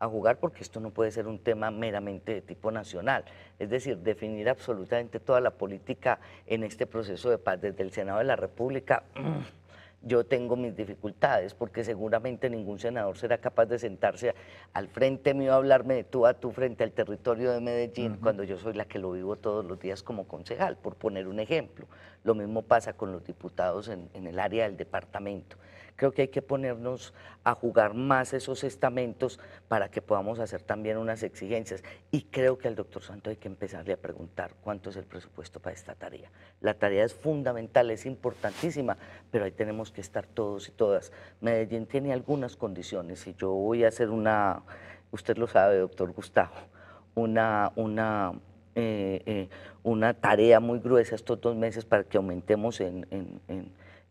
a jugar porque esto no puede ser un tema meramente de tipo nacional. Es decir, definir absolutamente toda la política en este proceso de paz desde el Senado de la República. Mm, yo tengo mis dificultades porque seguramente ningún senador será capaz de sentarse al frente mío a hablarme de tú a tú frente al territorio de Medellín cuando yo soy la que lo vivo todos los días como concejal, por poner un ejemplo. Lo mismo pasa con los diputados en el área del departamento. Creo que hay que ponernos a jugar más esos estamentos para que podamos hacer también unas exigencias. Y creo que al doctor Santo hay que empezarle a preguntar cuánto es el presupuesto para esta tarea. La tarea es fundamental, es importantísima, pero ahí tenemos que estar todos y todas. Medellín tiene algunas condiciones y yo voy a hacer una, usted lo sabe, doctor Gustavo, una, una, eh, eh, una tarea muy gruesa estos dos meses para que aumentemos en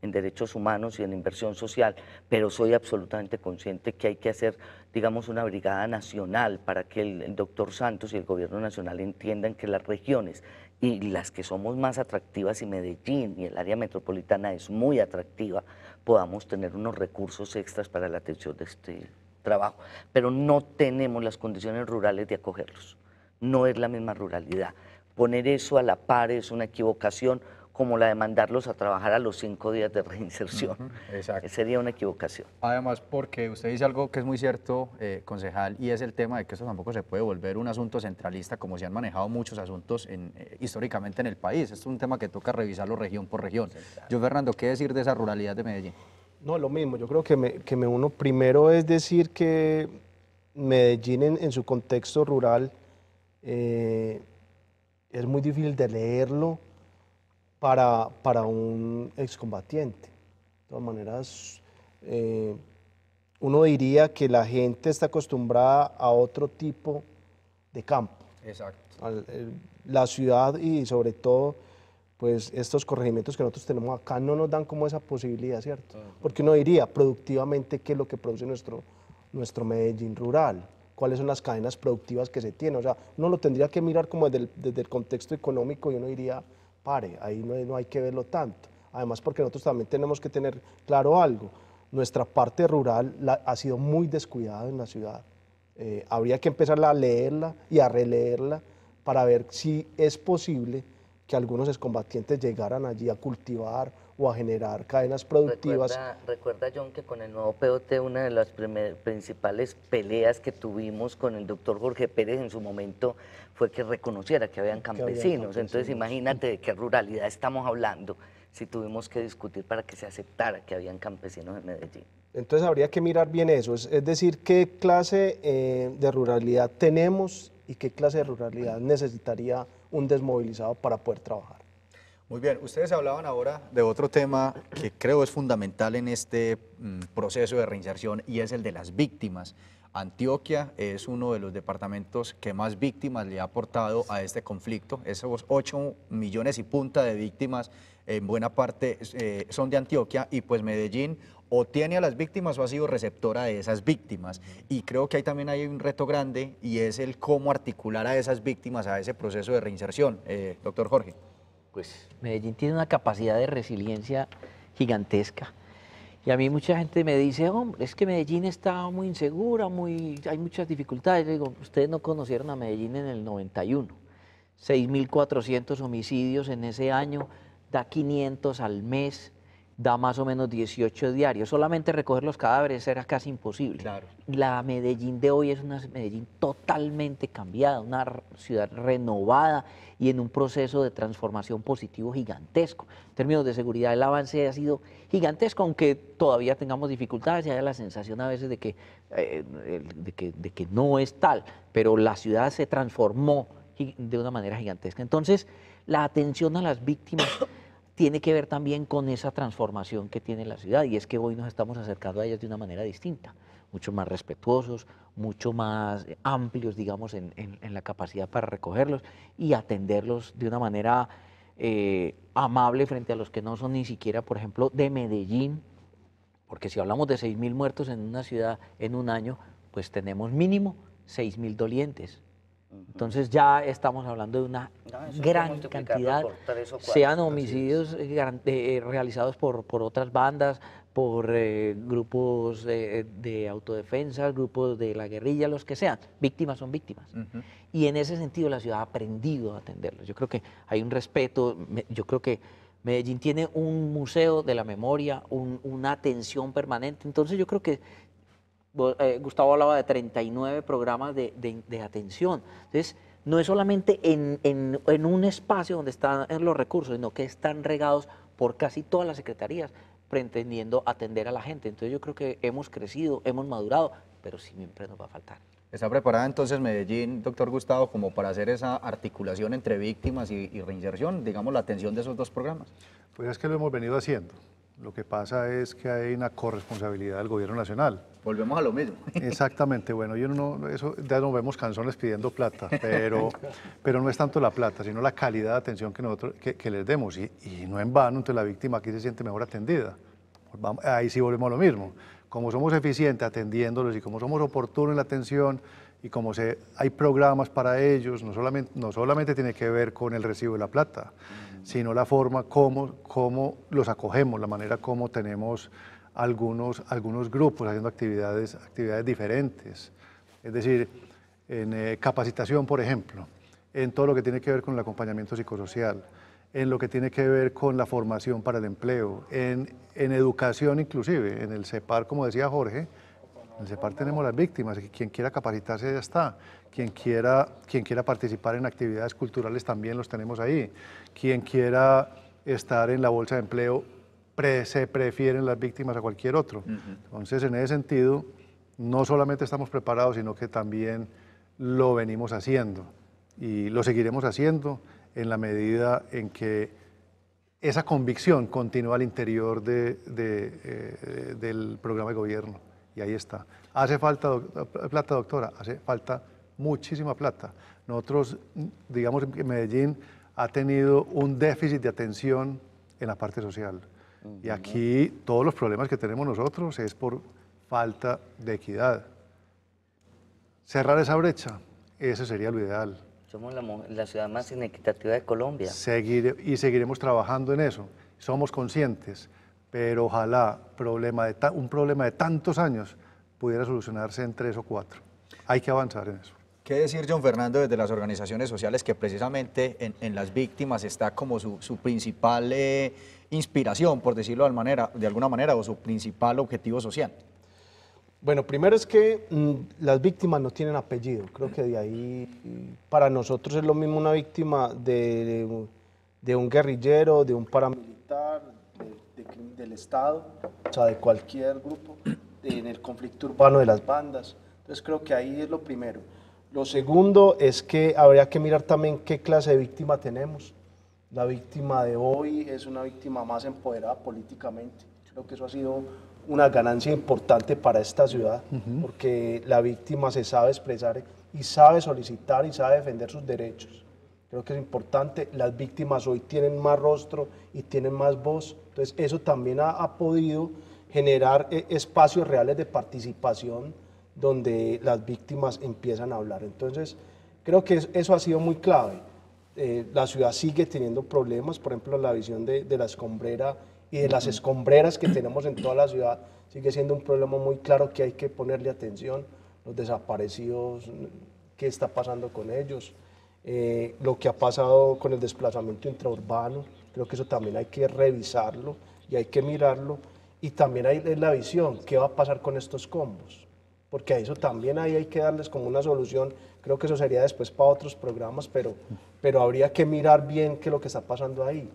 en derechos humanos y en inversión social, pero soy absolutamente consciente que hay que hacer, digamos, una brigada nacional para que el, doctor Santos y el gobierno nacional entiendan que las regiones y las que somos más atractivas y Medellín y el área metropolitana es muy atractiva, podamos tener unos recursos extras para la atención de este trabajo. Pero no tenemos las condiciones rurales de acogerlos. No es la misma ruralidad. Poner eso a la par es una equivocación como la de mandarlos a trabajar a los cinco días de reinserción. exacto. Sería una equivocación. Además, porque usted dice algo que es muy cierto, eh, concejal, y es el tema de que eso tampoco se puede volver un asunto centralista como se han manejado muchos asuntos eh, históricamente en el país. es un tema que toca revisarlo región por región. Yo, Fernando, ¿qué decir de esa ruralidad de Medellín? No, lo mismo. Yo creo que me, uno primero es decir que Medellín en, su contexto rural eh, es muy difícil de leerlo para, para un excombatiente. De todas maneras, eh, uno diría que la gente está acostumbrada a otro tipo de campo. Exacto. la ciudad y sobre todo pues estos corregimientos que nosotros tenemos acá no nos dan como esa posibilidad, ¿cierto? Porque uno diría productivamente qué es lo que produce nuestro, nuestro Medellín rural, cuáles son las cadenas productivas que se tienen, o sea, uno lo tendría que mirar como desde el, desde el contexto económico y uno diría, ahí no, no hay que verlo tanto. Además, porque nosotros también tenemos que tener claro algo, nuestra parte rural ha sido muy descuidada en la ciudad. Eh, habría que empezar a leerla y a releerla para ver si es posible que algunos excombatientes llegaran allí a cultivar o a generar cadenas productivas. Recuerda, John, que con el nuevo POT una de las principales peleas que tuvimos con el doctor Jorge Pérez en su momento fue que reconociera que habían campesinos. Entonces imagínate de qué ruralidad estamos hablando si tuvimos que discutir para que se aceptara que habían campesinos en Medellín. Entonces habría que mirar bien eso, es, decir, qué clase eh, de ruralidad tenemos y qué clase de ruralidad necesitaría un desmovilizado para poder trabajar. Muy bien, ustedes hablaban ahora de otro tema que creo es fundamental en este mm, proceso de reinserción y es el de las víctimas. Antioquia es uno de los departamentos que más víctimas le ha aportado a este conflicto. Esos 8 millones y punta de víctimas en buena parte eh, son de Antioquia y pues Medellín o tiene a las víctimas o ha sido receptora de esas víctimas. Y creo que ahí también hay un reto grande y es el cómo articular a esas víctimas a ese proceso de reinserción. Eh, doctor Jorge. Pues Medellín tiene una capacidad de resiliencia gigantesca y a mí mucha gente me dice, hombre, es que Medellín está muy insegura, muy, hay muchas dificultades. Yo digo, ustedes no conocieron a Medellín en el 91. 6.400 homicidios en ese año, da 500 al mes da más o menos 18 diarios. Solamente recoger los cadáveres era casi imposible. La Medellín de hoy es una Medellín totalmente cambiada, una ciudad renovada y en un proceso de transformación positivo gigantesco. En términos de seguridad, el avance ha sido gigantesco, aunque todavía tengamos dificultades y haya la sensación a veces de que, eh, de que, de que no es tal, pero la ciudad se transformó de una manera gigantesca. Entonces, la atención a las víctimas tiene que ver también con esa transformación que tiene la ciudad y es que hoy nos estamos acercando a ellas de una manera distinta, mucho más respetuosos, mucho más eh, amplios, digamos, en, la capacidad para recogerlos y atenderlos de una manera eh, amable frente a los que no son ni siquiera, por ejemplo, de Medellín, porque si hablamos de 6.000 muertos en una ciudad en un año, pues tenemos mínimo 6.000 dolientes, entonces ya estamos hablando de una ah, gran cantidad, sean homicidios eh, eh, eh, realizados por, por, otras bandas, por grupos de autodefensa, grupos de la guerrilla, los que sean. Víctimas son víctimas. Y en ese sentido la ciudad ha aprendido a atenderlos. Yo creo que hay un respeto, yo creo que Medellín tiene un museo de la memoria, una atención permanente. Entonces yo creo que eh, Gustavo hablaba de 39 programas de, atención. Entonces, no es solamente en, un espacio donde están los recursos, sino que están regados por casi todas las secretarías, pretendiendo atender a la gente. Entonces yo creo que hemos crecido, hemos madurado, pero siempre nos va a faltar. ¿Está preparada entonces Medellín, doctor Gustavo, como para hacer esa articulación entre víctimas y reinserción, digamos, la atención de esos dos programas? Pues es que lo hemos venido haciendo. Lo que pasa es que hay una corresponsabilidad del gobierno nacional. Volvemos a lo mismo. Exactamente, bueno, yo no, eso, ya nos vemos canzones pidiendo plata, pero, pero no es tanto la plata, sino la calidad de atención que nosotros que, les demos. Y, no en vano, entonces la víctima aquí se siente mejor atendida. ahí sí volvemos a lo mismo. Como somos eficientes atendiéndolos y como somos oportunos en la atención y como se, hay programas para ellos, no solamente, no solamente tiene que ver con el recibo de la plata sino la forma como, los acogemos, la manera como tenemos algunos, algunos grupos haciendo actividades, actividades diferentes. Es decir, en eh, capacitación, por ejemplo, en todo lo que tiene que ver con el acompañamiento psicosocial, en lo que tiene que ver con la formación para el empleo, en, en educación inclusive, en el CEPAR, como decía Jorge, en el CEPAR tenemos las víctimas, quien quiera capacitarse ya está. Quien quiera, quien quiera participar en actividades culturales también los tenemos ahí. Quien quiera estar en la bolsa de empleo, pre, se prefieren las víctimas a cualquier otro. Entonces, en ese sentido, no solamente estamos preparados, sino que también lo venimos haciendo y lo seguiremos haciendo en la medida en que esa convicción continúa al interior eh, del programa de gobierno. Y ahí está. ¿Hace falta plata, doctora? Hace falta muchísima plata. Nosotros, digamos que Medellín ha tenido un déficit de atención en la parte social. Y aquí todos los problemas que tenemos nosotros es por falta de equidad. Cerrar esa brecha, ese sería lo ideal. Somos la, ciudad más inequitativa de Colombia. Seguir, y seguiremos trabajando en eso. Somos conscientes, pero ojalá un problema de tantos años pudiera solucionarse en tres o cuatro. Hay que avanzar en eso. ¿Qué decir, John Fernando, desde las organizaciones sociales que precisamente en, las víctimas está como su, principal eh, inspiración, por decirlo de, manera, de alguna manera, o su principal objetivo social? Bueno, primero es que mm, las víctimas no tienen apellido. Creo que de ahí para nosotros es lo mismo una víctima de, un guerrillero, de un paramilitar, del Estado, o sea, de cualquier grupo en el conflicto urbano de las bandas. Entonces creo que ahí es lo primero. Lo segundo es que habría que mirar también qué clase de víctima tenemos. La víctima de hoy es una víctima más empoderada políticamente. Creo que eso ha sido una ganancia importante para esta ciudad, porque la víctima se sabe expresar y sabe solicitar y sabe defender sus derechos. Creo que es importante. Las víctimas hoy tienen más rostro y tienen más voz. Entonces, eso también ha, podido generar eh, espacios reales de participación donde las víctimas empiezan a hablar. Entonces, creo que eso ha sido muy clave. Eh, la ciudad sigue teniendo problemas, por ejemplo, la visión de, la escombrera y de las escombreras que tenemos en toda la ciudad sigue siendo un problema muy claro que hay que ponerle atención. Los desaparecidos, qué está pasando con ellos, eh, lo que ha pasado con el desplazamiento intraurbano, creo que eso también hay que revisarlo y hay que mirarlo. Y también hay la visión, qué va a pasar con estos combos porque a eso también ahí hay que darles como una solución. Creo que eso sería después para otros programas, pero, pero habría que mirar bien qué es lo que está pasando ahí,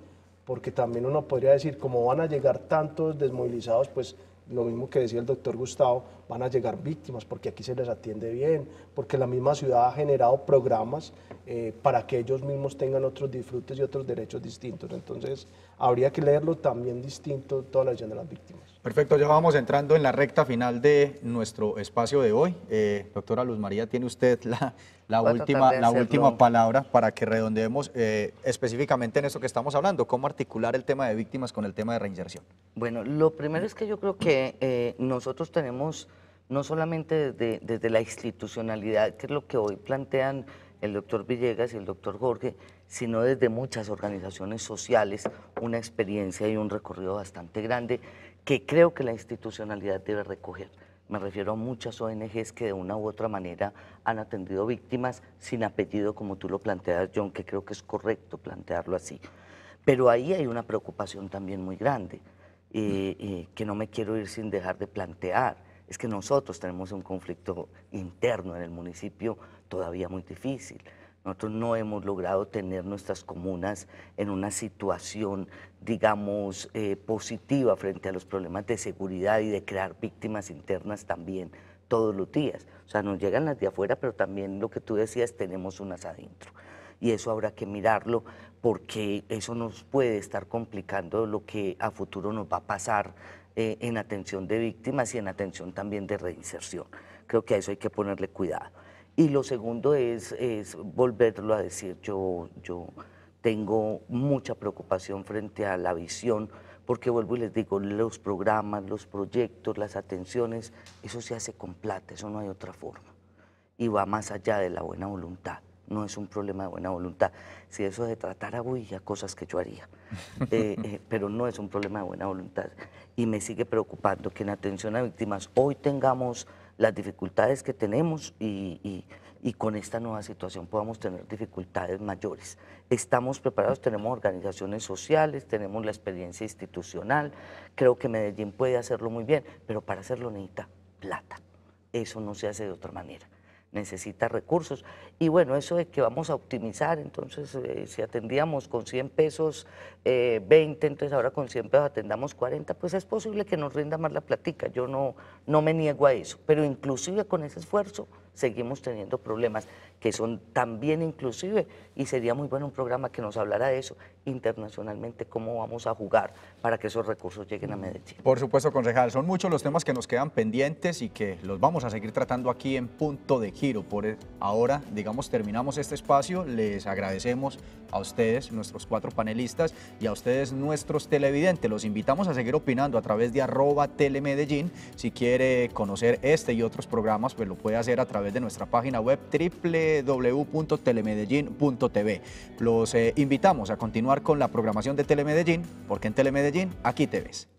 porque también uno podría decir, cómo van a llegar tantos desmovilizados, pues lo mismo que decía el doctor Gustavo, van a llegar víctimas porque aquí se les atiende bien, porque la misma ciudad ha generado programas eh, para que ellos mismos tengan otros disfrutes y otros derechos distintos. Entonces, habría que leerlo también distinto toda la acción de las víctimas. Perfecto, ya vamos entrando en la recta final de nuestro espacio de hoy. Eh, doctora Luz María, tiene usted la, la última, la última palabra para que redondemos eh, específicamente en eso que estamos hablando, cómo articular el tema de víctimas con el tema de reinserción. Bueno, lo primero es que yo creo que eh, nosotros tenemos, no solamente desde, desde la institucionalidad, que es lo que hoy plantean el doctor Villegas y el doctor Jorge, sino desde muchas organizaciones sociales, una experiencia y un recorrido bastante grande que creo que la institucionalidad debe recoger me refiero a muchas ONGs que de una u otra manera han atendido víctimas sin apellido, como tú lo planteas, John, que creo que es correcto plantearlo así. Pero ahí hay una preocupación también muy grande, y que no me quiero ir sin dejar de plantear. Es que nosotros tenemos un conflicto interno en el municipio todavía muy difícil. Nosotros no hemos logrado tener nuestras comunas en una situación, digamos, eh, positiva frente a los problemas de seguridad y de crear víctimas internas también todos los días. O sea, nos llegan las de afuera, pero también lo que tú decías, tenemos unas adentro. Y eso habrá que mirarlo porque eso nos puede estar complicando lo que a futuro nos va a pasar eh, en atención de víctimas y en atención también de reinserción. Creo que a eso hay que ponerle cuidado. Y lo segundo es, volverlo a decir, yo, yo tengo mucha preocupación frente a la visión, porque vuelvo y les digo, los programas, los proyectos, las atenciones, eso se hace con plata, eso no hay otra forma. Y va más allá de la buena voluntad, no es un problema de buena voluntad. Si eso de tratar a cosas que yo haría, eh, eh, pero no es un problema de buena voluntad. Y me sigue preocupando que en atención a víctimas hoy tengamos las dificultades que tenemos y, y, con esta nueva situación podamos tener dificultades mayores. Estamos preparados, tenemos organizaciones sociales, tenemos la experiencia institucional, creo que Medellín puede hacerlo muy bien, pero para hacerlo necesita plata. Eso no se hace de otra manera necesita recursos. Y bueno, eso de que vamos a optimizar, entonces eh, si atendíamos con 100 pesos 20, eh, entonces ahora con 100 pesos atendamos 40, pues es posible que nos rinda más la platica, yo no, no me niego a eso, pero inclusive con ese esfuerzo seguimos teniendo problemas que son también inclusive, y sería muy bueno un programa que nos hablara de eso internacionalmente, cómo vamos a jugar para que esos recursos lleguen a Medellín. Por supuesto, concejal, son muchos los temas que nos quedan pendientes y que los vamos a seguir tratando aquí en Punto de Giro. Por e, ahora, digamos, terminamos este espacio, les agradecemos a ustedes, nuestros cuatro panelistas, y a ustedes, nuestros televidentes. Los invitamos a seguir opinando a través de arroba telemedellín. Si quiere conocer este y otros programas, pues lo puede hacer a través de nuestra página web triple www.telemedellín.tv. Los eh, invitamos a continuar con la programación de Telemedellín, porque en Telemedellín aquí te ves.